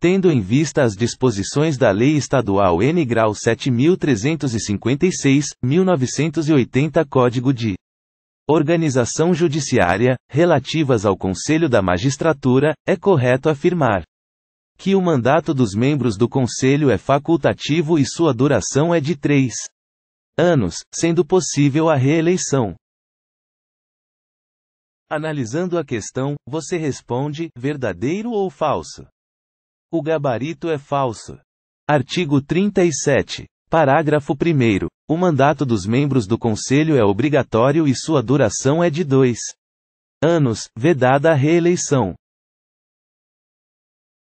tendo em vista as disposições da Lei Estadual N. Grau 7356, 1980 Código de Organização Judiciária, relativas ao Conselho da Magistratura, é correto afirmar que o mandato dos membros do Conselho é facultativo e sua duração é de três anos, sendo possível a reeleição. Analisando a questão, você responde: verdadeiro ou falso? O gabarito é falso. Artigo 37. Parágrafo 1. O mandato dos membros do Conselho é obrigatório e sua duração é de dois anos, vedada a reeleição.